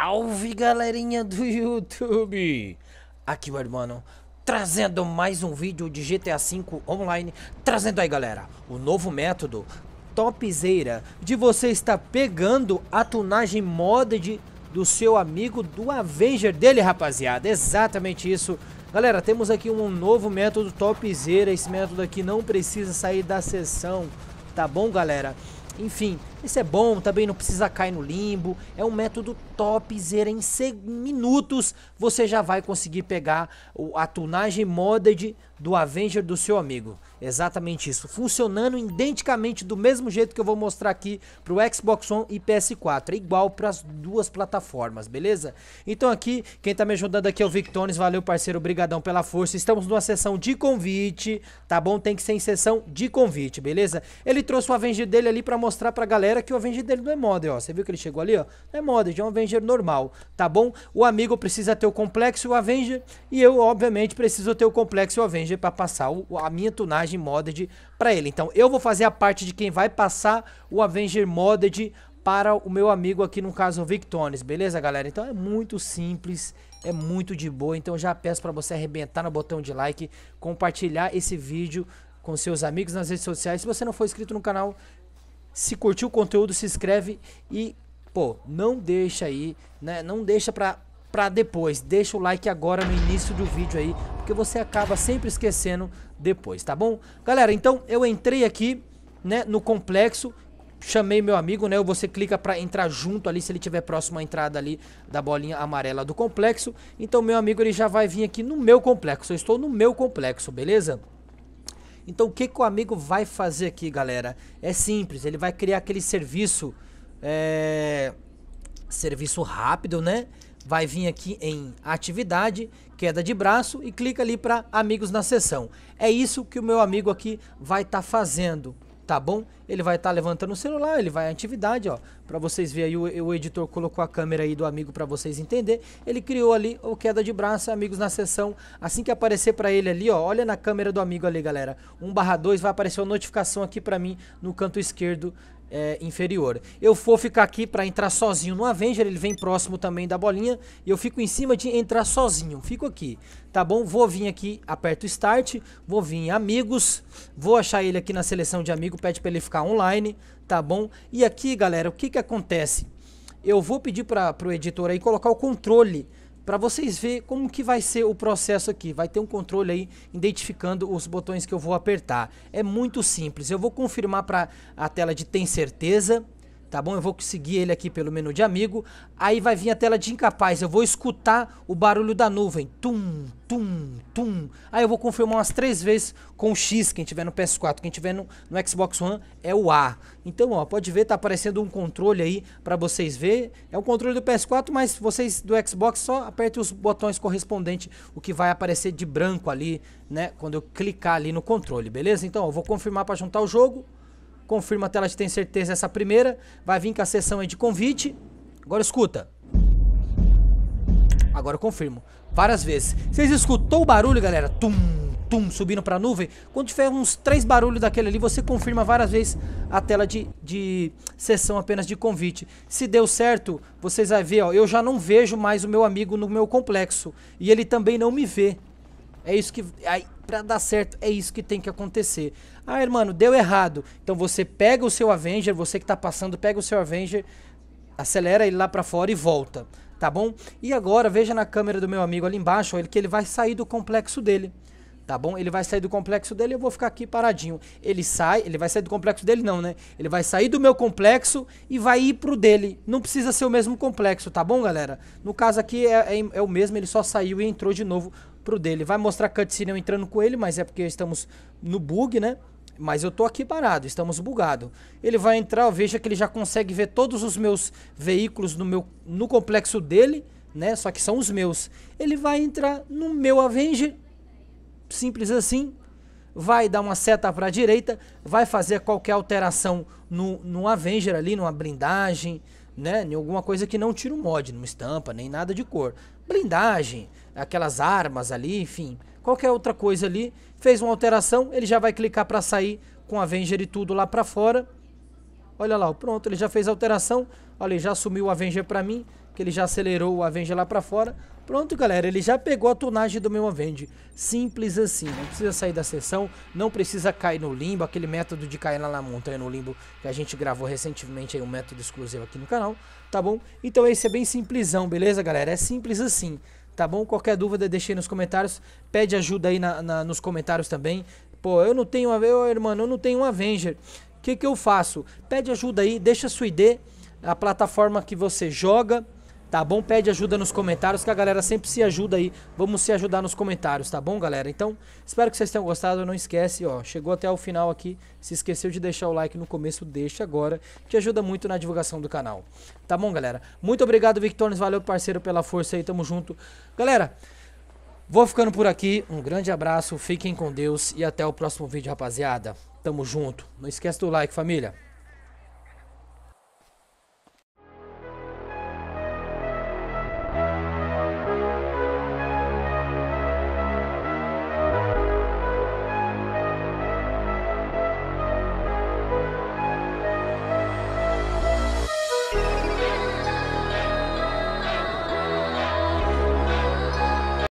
Salve galerinha do YouTube! Aqui o Hermano, trazendo mais um vídeo de GTA V Online, trazendo aí galera, o novo método topzeira de você estar pegando a tunagem modded do seu amigo do Avenger dele rapaziada, exatamente isso. Galera, temos aqui um novo método topzeira, esse método aqui não precisa sair da sessão, tá bom galera? Enfim, isso é bom, também não precisa cair no limbo. É um método topzera. Em minutos você já vai conseguir pegar a tunagem modded do Avenger do seu amigo. Exatamente isso. Funcionando identicamente do mesmo jeito que eu vou mostrar aqui para o Xbox One e PS4. É igual para as duas plataformas, beleza? Então aqui, quem está me ajudando aqui é o Victones. Valeu, parceiro. Obrigadão pela força. Estamos numa sessão de convite, tá bom? Tem que ser em sessão de convite, beleza? Ele trouxe o Avenger dele ali para mostrar para a galera galera que o Avenger dele não é modder, ó. Você viu que ele chegou ali, ó? Não é modder, já é um Avenger normal, tá bom? O amigo precisa ter o complexo o Avenger e eu, obviamente, preciso ter o complexo o Avenger para passar o, a minha tunagem modded para ele. Então, eu vou fazer a parte de quem vai passar o Avenger modded para o meu amigo aqui, no caso, o Victones, beleza, galera? Então é muito simples, é muito de boa, então já peço para você arrebentar no botão de like, compartilhar esse vídeo com seus amigos nas redes sociais. Se você não for inscrito no canal, se curtiu o conteúdo, se inscreve e, pô, não deixa aí, né? Não deixa pra, pra depois. Deixa o like agora no início do vídeo aí, porque você acaba sempre esquecendo depois, tá bom? Galera, então eu entrei aqui, né, no complexo chamei meu amigo, né? Ou você clica para entrar junto ali se ele tiver próximo à entrada ali da bolinha amarela do complexo. Então meu amigo ele já vai vir aqui no meu complexo. Eu estou no meu complexo, beleza? Então o que, que o amigo vai fazer aqui, galera? É simples, ele vai criar aquele serviço, é, serviço rápido, né? Vai vir aqui em atividade, queda de braço e clica ali para amigos na sessão. É isso que o meu amigo aqui vai estar tá fazendo tá bom? Ele vai estar tá levantando o celular, ele vai à atividade, ó. Para vocês verem aí, o, o, editor colocou a câmera aí do amigo para vocês entender. Ele criou ali o queda de braço, amigos, na sessão. Assim que aparecer para ele ali, ó, olha na câmera do amigo ali, galera. 1 2 vai aparecer uma notificação aqui para mim no canto esquerdo é, inferior. Eu vou ficar aqui para entrar sozinho no Avenger, ele vem próximo também da bolinha, e eu fico em cima de entrar sozinho, fico aqui, tá bom? Vou vir aqui, aperto Start, vou vir em Amigos, vou achar ele aqui na seleção de amigo, pede para ele ficar online, tá bom? E aqui, galera, o que que acontece? Eu vou pedir para o editor aí colocar o controle para vocês verem como que vai ser o processo aqui. Vai ter um controle aí identificando os botões que eu vou apertar. É muito simples. Eu vou confirmar para a tela de tem certeza tá bom? Eu vou seguir ele aqui pelo menu de amigo, aí vai vir a tela de incapaz, eu vou escutar o barulho da nuvem, tum, tum, tum, aí eu vou confirmar umas três vezes com o X, quem tiver no PS4, quem tiver no, no Xbox One é o A. Então, ó, pode ver, tá aparecendo um controle aí para vocês ver, é o controle do PS4, mas vocês do Xbox só apertem os botões correspondentes, o que vai aparecer de branco ali, né, quando eu clicar ali no controle, beleza? Então, eu vou confirmar para juntar o jogo, confirma tela de tem certeza essa primeira, vai vir com a sessão aí de convite. Agora escuta. Agora eu confirmo, várias vezes. Vocês escutou o barulho, galera? Tum, tum, subindo pra nuvem. Quando tiver uns três barulhos daquele ali, você confirma várias vezes a tela de, de sessão apenas de convite. Se deu certo, vocês vão ver, ó, eu já não vejo mais o meu amigo no meu complexo. E ele também não me vê. É isso que... Aí, para dar certo, é isso que tem que acontecer. Ah, irmão deu errado. Então você pega o seu Avenger, você que tá passando, pega o seu Avenger, acelera ele lá para fora e volta, tá bom? E agora veja na câmera do meu amigo ali embaixo, ó, que ele vai sair do complexo dele. Tá bom? Ele vai sair do complexo dele e eu vou ficar aqui paradinho. Ele sai, ele vai sair do complexo dele não, né? Ele vai sair do meu complexo e vai ir pro dele. Não precisa ser o mesmo complexo, tá bom, galera? No caso aqui é, é, é o mesmo, ele só saiu e entrou de novo pro dele. Vai mostrar cutscene eu entrando com ele, mas é porque estamos no bug, né? Mas eu tô aqui parado, estamos bugado. Ele vai entrar, veja que ele já consegue ver todos os meus veículos no, meu, no complexo dele, né? Só que são os meus. Ele vai entrar no meu Avenger, simples assim. Vai dar uma seta para a direita, vai fazer qualquer alteração no, no Avenger ali, numa blindagem, né? Em alguma coisa que não tira o mod, não estampa, nem nada de cor blindagem, aquelas armas ali, enfim, qualquer outra coisa ali. Fez uma alteração, ele já vai clicar para sair com a Avenger e tudo lá para fora. Olha lá, pronto, ele já fez a alteração. Olha, ele já assumiu o Avenger para mim que ele já acelerou o Avenger lá pra fora. Pronto, galera, ele já pegou a tunagem do meu Avenger, Simples assim, não precisa sair da sessão, não precisa cair no limbo, aquele método de cair lá na montanha no limbo que a gente gravou recentemente, aí um método exclusivo aqui no canal, tá bom? Então esse é bem simplesão, beleza, galera? É simples assim, tá bom? Qualquer dúvida deixa aí nos comentários, pede ajuda aí na, na, nos comentários também. Pô, eu não tenho, eu, irmão, eu não tenho um Avenger, o que que eu faço? Pede ajuda aí, deixa sua ID, a plataforma que você joga, Tá bom? Pede ajuda nos comentários, que a galera sempre se ajuda aí. Vamos se ajudar nos comentários, tá bom, galera? Então, espero que vocês tenham gostado. Não esquece, ó, chegou até o final aqui. Se esqueceu de deixar o like no começo, deixa agora, que ajuda muito na divulgação do canal. Tá bom, galera? Muito obrigado, Victornes. Valeu, parceiro, pela força aí. Tamo junto. Galera, vou ficando por aqui. Um grande abraço, fiquem com Deus e até o próximo vídeo, rapaziada. Tamo junto. Não esquece do like, família.